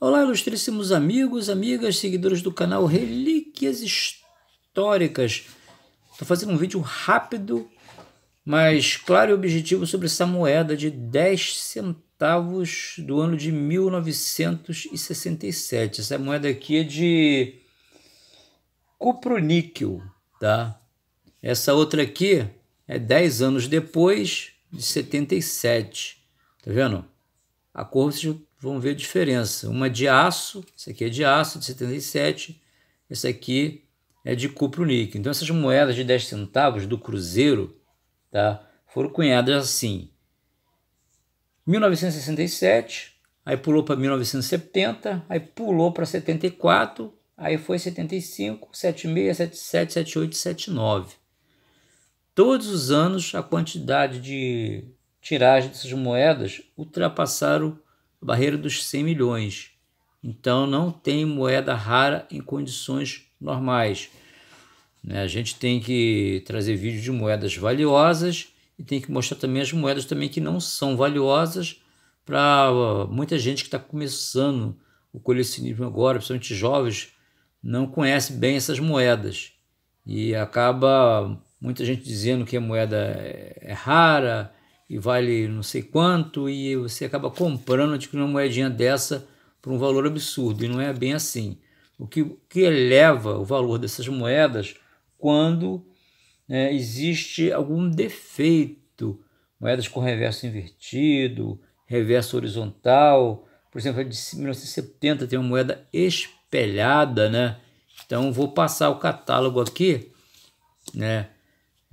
Olá, ilustríssimos amigos, amigas, seguidores do canal Relíquias Históricas. Estou fazendo um vídeo rápido, mas claro e objetivo sobre essa moeda de 10 centavos do ano de 1967. Essa moeda aqui é de cuproníquel, tá? Essa outra aqui é 10 anos depois, de 77. Tá vendo? A cor se vão ver a diferença. Uma é de aço, esse aqui é de aço de 77, essa aqui é de cupro-níquel. Então essas moedas de 10 centavos do cruzeiro tá, foram cunhadas assim. 1967, aí pulou para 1970, aí pulou para 74, aí foi 75, 76, 77, 78, 79. Todos os anos a quantidade de tiragem dessas moedas ultrapassaram barreira dos 100 milhões. Então não tem moeda rara em condições normais. Né? A gente tem que trazer vídeos de moedas valiosas e tem que mostrar também as moedas também que não são valiosas para muita gente que está começando o colecionismo agora, principalmente jovens, não conhece bem essas moedas e acaba muita gente dizendo que a moeda é, é rara, e vale não sei quanto, e você acaba comprando tipo, uma moedinha dessa por um valor absurdo, e não é bem assim. O que, que eleva o valor dessas moedas quando né, existe algum defeito, moedas com reverso invertido, reverso horizontal, por exemplo, a de 1970 tem uma moeda espelhada, né? Então vou passar o catálogo aqui, né?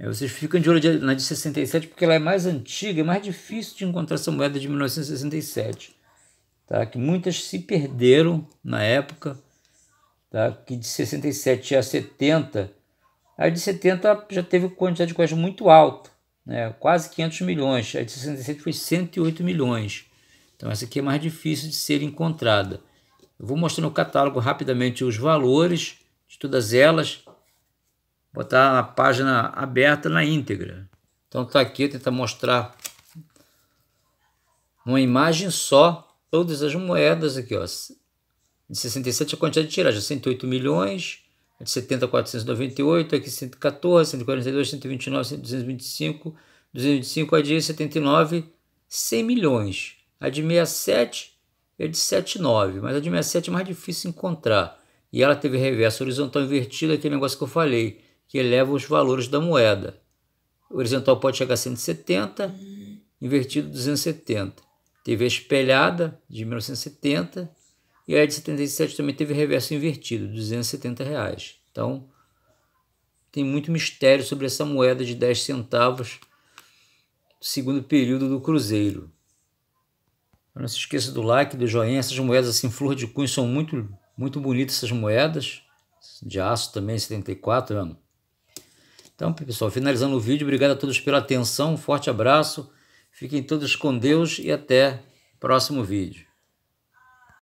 É, vocês ficam de olho de, na de 67 porque ela é mais antiga, é mais difícil de encontrar essa moeda de 1967. Tá? Que muitas se perderam na época, tá? que de 67 a 70, a de 70 já teve quantidade de coisas muito alta, né? quase 500 milhões, a de 67 foi 108 milhões. Então essa aqui é mais difícil de ser encontrada. Eu vou mostrar no catálogo rapidamente os valores de todas elas, botar a página aberta na íntegra. Então tá aqui, tenta mostrar uma imagem só, todas as moedas aqui, ó. De 67 a quantidade de tiragem, 108 milhões, de 70 498, aqui 114, 142, 129, 225, 225, a de 79, 100 milhões. A de 67 é de 79, mas a de 67 é mais difícil encontrar. E ela teve reverso horizontal invertido, aquele negócio que eu falei que eleva os valores da moeda. O horizontal pode chegar a 170, invertido 270. Teve a espelhada de 1970 e a de 77 também teve reverso invertido, 270 reais. Então, tem muito mistério sobre essa moeda de 10 centavos do segundo período do Cruzeiro. Não se esqueça do like, do joinha. Essas moedas assim, flor de cunho, são muito, muito bonitas essas moedas. De aço também, 74 anos. Então, pessoal, finalizando o vídeo, obrigado a todos pela atenção, um forte abraço, fiquem todos com Deus e até próximo vídeo.